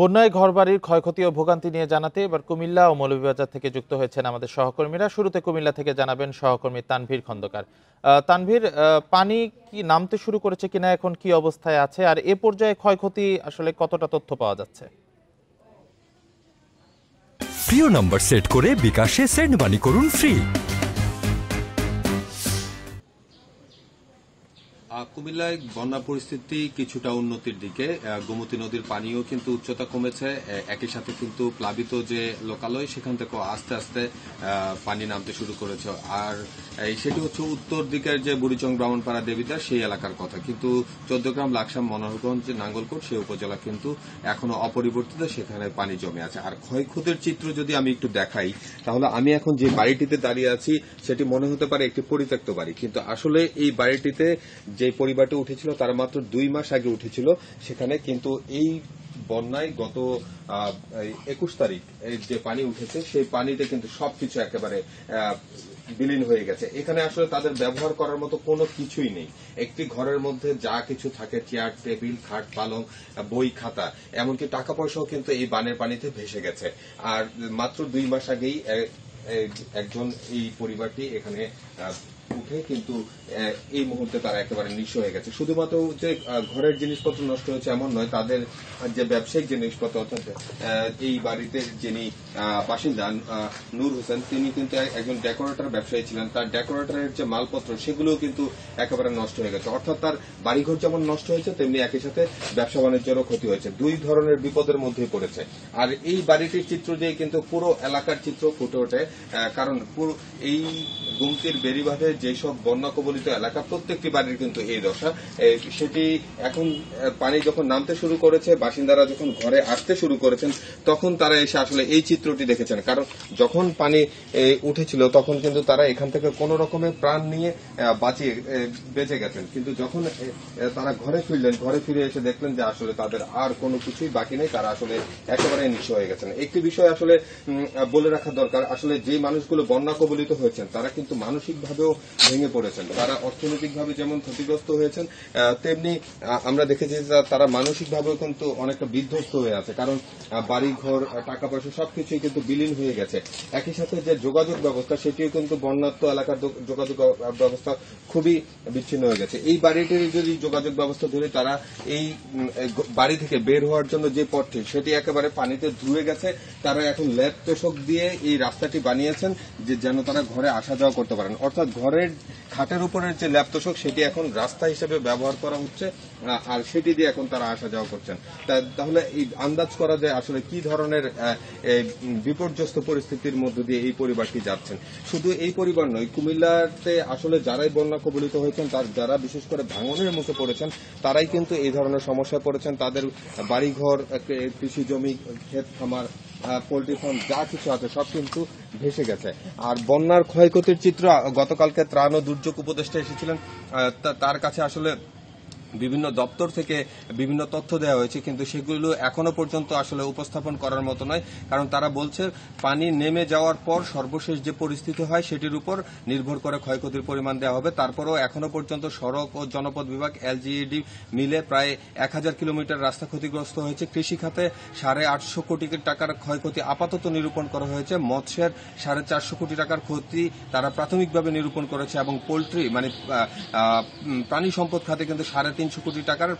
বন্যায় ঘরবাড়ির ক্ষয়ক্ষতি ও ভোগান্তি নিয়ে জানাতে এবার কুমিল্লা ও মৌলভীবাজার থেকে যুক্ত হয়েছেন আমাদের সহকর্মীরা শুরুতে কুমিল্লা থেকে জানাবেন সহকর্মী তানভীর খন্দকার তানভীর পানি কি নামতে শুরু করেছে কিনা এখন কি অবস্থায় আছে আর এ পর্যায়ে ক্ষয়ক্ষতি আসলে কতটা তথ্য পাওয়া যাচ্ছে প্রিয় নম্বর সেট করে বিকাশে সেন্ড মানি করুন ফ্রি কুমিল্লায় বন্যা পরিস্থিতি কিছুটা উন্নতির দিকে গোমতী নদীর পানিও কিন্তু উচ্চতা কমেছে একই সাথে কিন্তু প্লাবিত যে লোকালয় সেখান থেকে আস্তে আস্তে পানি নামতে শুরু করেছে আর সেটি হচ্ছে উত্তর দিকের যে বুড়িচং ব্রাহ্মণপাড়া দেবিতা সেই এলাকার কথা কিন্তু চোদ্দগ্রাম লাকসাম মনোহরগঞ্জ নাঙ্গলকোট সেই উপজেলা কিন্তু এখনো অপরিবর্তিত সেখানে পানি জমে আছে আর ক্ষয়ক্ষতির চিত্র যদি আমি একটু দেখাই তাহলে আমি এখন যে বাড়িটিতে দাঁড়িয়ে আছি সেটি মনে হতে পারে একটি পরিত্যক্ত বাড়ি কিন্তু আসলে এই বাড়িটিতে যে পরিবারটি উঠেছিল তারা মাত্র দুই মাস আগে উঠেছিল সেখানে কিন্তু এই বন্যায় গত একুশ তারিখ যে পানি উঠেছে সেই পানিতে কিন্তু সবকিছু একেবারে বিলীন হয়ে গেছে এখানে আসলে তাদের ব্যবহার করার মতো কোনো কিছুই নেই একটি ঘরের মধ্যে যা কিছু থাকে চেয়ার টেবিল খাট পালং বই খাতা এমনকি টাকা পয়সাও কিন্তু এই বানের পানিতে ভেসে গেছে আর মাত্র দুই মাস আগেই একজন এই পরিবারটি এখানে উঠে কিন্তু এই মুহূর্তে তারা একেবারে নিঃস্ব হয়ে গেছে শুধুমাত্র যে ঘরের জিনিসপত্র নষ্ট হয়েছে এমন নয় তাদের যে ব্যবসায়িক জিনিসপত্র অর্থাৎ এই বাড়িতে যিনি বাসিন্দা নূর হোসেন তিনি কিন্তু একজন ডেকোরেটর ব্যবসায়ী ছিলেন তার ডেকোরেটরের যে মালপত্র সেগুলোও কিন্তু একেবারে নষ্ট হয়ে গেছে অর্থাৎ তার বাড়িঘর যেমন নষ্ট হয়েছে তেমনি একই সাথে ব্যবসা বাণিজ্যেরও ক্ষতি হয়েছে দুই ধরনের বিপদের মধ্যে পড়েছে আর এই বাড়িটির চিত্র দিয়ে কিন্তু পুরো এলাকার চিত্র ফুটে ওঠে কারণ এই গুমতির বেড়িবাঁধে যেসব বন্যা কবলিত এলাকা প্রত্যেকটি বাড়ির কিন্তু এই দশা সেটি এখন পানি যখন নামতে শুরু করেছে বাসিন্দারা যখন ঘরে আসতে শুরু করেছেন তখন তারা এসে আসলে এই চিত্রটি দেখেছেন কারণ যখন পানি উঠেছিল তখন কিন্তু তারা এখান থেকে কোনো রকমের প্রাণ নিয়ে বাঁচিয়ে বেঁচে গেছেন কিন্তু যখন তারা ঘরে ফিরলেন ঘরে ফিরে এসে দেখলেন যে আসলে তাদের আর কোনো কিছুই বাকি নেই তারা আসলে একেবারে নিঃস্ব হয়ে গেছেন একটি বিষয় আসলে বলে রাখা দরকার আসলে যে মানুষগুলো বন্যা কবলিত হয়েছেন তারা কিন্তু মানসিকভাবেও ভেঙে পড়েছেন তারা অর্থনৈতিকভাবে যেমন ক্ষতিগ্রস্ত হয়েছেন তেমনি আমরা দেখেছি যে তারা মানসিকভাবেও কিন্তু অনেকটা বিধ্বস্ত হয়ে আছে কারণ বাড়িঘর টাকা পয়সা সবকিছুই কিন্তু বিলীন হয়ে গেছে একই সাথে যে যোগাযোগ ব্যবস্থা সেটিও কিন্তু বন্যাত্ম এলাকার যোগাযোগ ব্যবস্থা খুবই বিচ্ছিন্ন হয়ে গেছে এই বাড়িটির যদি যোগাযোগ ব্যবস্থা ধরে তারা এই বাড়ি থেকে বের হওয়ার জন্য যে পথটি সেটি একেবারে পানিতে ধুয়ে গেছে তারা এখন ল্যাব দিয়ে এই রাস্তাটি জানিয়েছেন যে যেন তারা ঘরে আসা যাওয়া করতে পারেন অর্থাৎ ঘরের খাটের উপরের যে ল্যাপ সেটি এখন রাস্তা হিসেবে ব্যবহার করা হচ্ছে আর সেটি দিয়ে এখন তারা আসা যাওয়া করছেন তাহলে এই আন্দাজ করা যায় আসলে কি ধরনের বিপর্যস্ত পরিস্থিতির মধ্য দিয়ে এই পরিবারটি যাচ্ছেন শুধু এই পরিবার নয় কুমিল্লাতে আসলে যারাই বন্যা কবলিত হয়েছেন তার যারা বিশেষ করে ভাঙনের মুখে পড়েছেন তারাই কিন্তু এই ধরনের সমস্যায় পড়েছেন তাদের বাড়িঘর কৃষি জমি ক্ষেত খামার পোলট্রি ফার্ম যা কিছু আছে সব কিন্তু ভেসে গেছে আর বন্যার ক্ষয়ক্ষতির চিত্র গতকালকে ত্রাণ ও দুর্যোগ উপদেষ্টা এসেছিলেন তার কাছে আসলে বিভিন্ন দপ্তর থেকে বিভিন্ন তথ্য দেওয়া হয়েছে কিন্তু সেগুলো এখনো পর্যন্ত আসলে উপস্থাপন করার মতো নয় কারণ তারা বলছে পানি নেমে যাওয়ার পর সর্বশেষ যে পরিস্থিতি হয় সেটির উপর নির্ভর করে ক্ষয়ক্ষতির পরিমাণ দেওয়া হবে তারপরও এখনো পর্যন্ত সড়ক ও জনপদ বিভাগ এলজিইডি মিলে প্রায় এক হাজার কিলোমিটার রাস্তা ক্ষতিগ্রস্ত হয়েছে কৃষি খাতে সাড়ে আটশো কোটি টাকার ক্ষয়ক্ষতি আপাতত নিরূপণ করা হয়েছে মৎস্যের সাড়ে চারশো কোটি টাকার ক্ষতি তারা প্রাথমিকভাবে নিরূপণ করেছে এবং পোলট্রি মানে প্রাণী সম্পদ খাতে কিন্তু সাড়ে তিনশো কোটি টাকার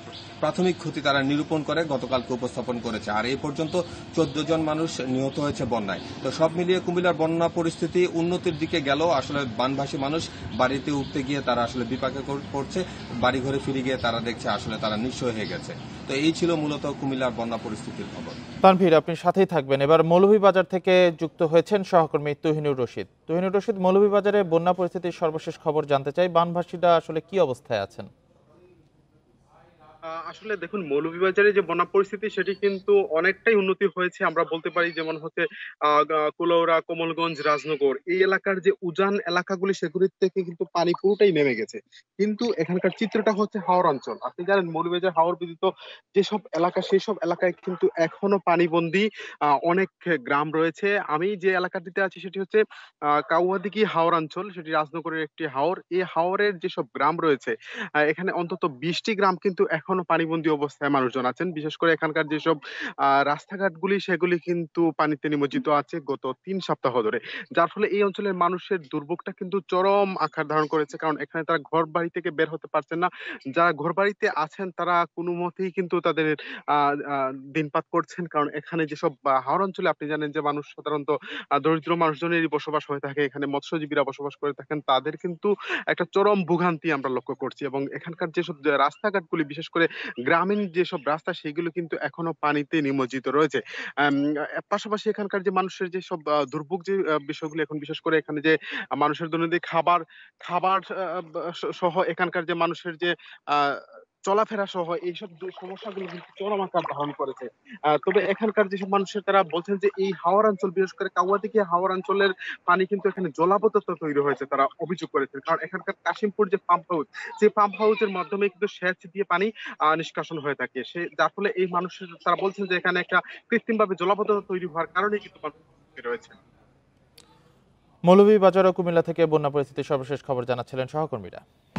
প্রাথমিক ক্ষতি তারা নিরূপণ করে গতকালকে উপস্থাপন করেছে আর এই পর্যন্ত চোদ্দ জন মানুষ নিহত হয়েছে বন্যায় তো সব মিলিয়ে কুমিল্লার বন্যা পরিস্থিতি উন্নতির দিকে গেল আসলে বানভাসী মানুষ বাড়িতে উঠতে গিয়ে তারা আসলে বিপাকে পড়ছে বাড়ি ঘরে ফিরে গিয়ে তারা দেখছে আসলে তারা নিঃস্ব হয়ে গেছে তো এই ছিল মূলত কুমিল্লার বন্যা পরিস্থিতির খবর তানভীর আপনি সাথেই থাকবেন এবার মৌলভীবাজার থেকে যুক্ত হয়েছেন সহকর্মী তুহিনুর রশিদ তুহিনুর রশিদ মৌলভীবাজারে বন্যা পরিস্থিতির সর্বশেষ খবর জানতে চাই বানভাসীরা আসলে কি অবস্থায় আছেন আসলে দেখুন মৌলভীবাজারে যে বন্যা পরিস্থিতি সেটি কিন্তু অনেকটাই উন্নতি হয়েছে আমরা বলতে পারি যেমন হচ্ছে কুলৌরা কোমলগঞ্জ রাজনগর এই এলাকার যে উজান এলাকাগুলি সেগুলির থেকে কিন্তু পানি পুরোটাই নেমে গেছে কিন্তু এখানকার চিত্রটা হচ্ছে হাওর অঞ্চল আপনি জানেন মৌলভীবাজার হাওর বিদিত যেসব এলাকা সেই সব এলাকায় কিন্তু এখনো পানিবন্দি অনেক গ্রাম রয়েছে আমি যে এলাকাটিতে আছি সেটি হচ্ছে কাউয়াদিকি হাওর অঞ্চল সেটি রাজনগরের একটি হাওর এই হাওরের যেসব গ্রাম রয়েছে এখানে অন্তত বিশটি গ্রাম কিন্তু এখন এখনো পানিবন্দী অবস্থায় মানুষজন আছেন বিশেষ করে এখানকার যেসব রাস্তাঘাটগুলি সেগুলি কিন্তু পানিতে নিমজ্জিত আছে গত তিন সপ্তাহ ধরে যার ফলে এই অঞ্চলের মানুষের দুর্ভোগটা কিন্তু চরম আকার ধারণ করেছে কারণ এখানে তারা ঘর বাড়ি থেকে বের হতে পারছেন না যারা ঘর বাড়িতে আছেন তারা কোনো মতেই কিন্তু তাদের দিনপাত করছেন কারণ এখানে যেসব হাওড় অঞ্চলে আপনি জানেন যে মানুষ সাধারণত দরিদ্র মানুষজনেরই বসবাস হয়ে থাকে এখানে মৎস্যজীবীরা বসবাস করে থাকেন তাদের কিন্তু একটা চরম ভোগান্তি আমরা লক্ষ্য করছি এবং এখানকার যেসব রাস্তাঘাটগুলি বিশেষ করে করে গ্রামীণ যেসব রাস্তা সেগুলো কিন্তু এখনো পানিতে নিমজ্জিত রয়েছে পাশাপাশি এখানকার যে মানুষের যে সব দুর্ভোগ যে বিষয়গুলো এখন বিশেষ করে এখানে যে মানুষের দৈনন্দিন খাবার খাবার সহ এখানকার যে মানুষের যে আহ চলাফেরা সহ এইসব সমস্যাগুলো কিন্তু চরম আকার ধারণ করেছে তবে এখানকার যেসব মানুষের তারা বলছেন যে এই হাওয়ার অঞ্চল বিশেষ করে কাউয়া থেকে হাওয়ার অঞ্চলের পানি কিন্তু এখানে জলাবদ্ধতা তৈরি হয়েছে তারা অভিযোগ করেছে কারণ এখানকার কাশিমপুর যে পাম্প হাউস সেই পাম্প হাউসের মাধ্যমে কিন্তু সেচ দিয়ে পানি নিষ্কাশন হয়ে থাকে সে যার ফলে এই মানুষের তারা বলছেন যে এখানে একটা কৃত্রিমভাবে জলাবদ্ধতা তৈরি হওয়ার কারণে কিন্তু রয়েছে মৌলভীবাজার ও কুমিল্লা থেকে বন্যা পরিস্থিতি সর্বশেষ খবর জানাচ্ছিলেন সহকর্মীরা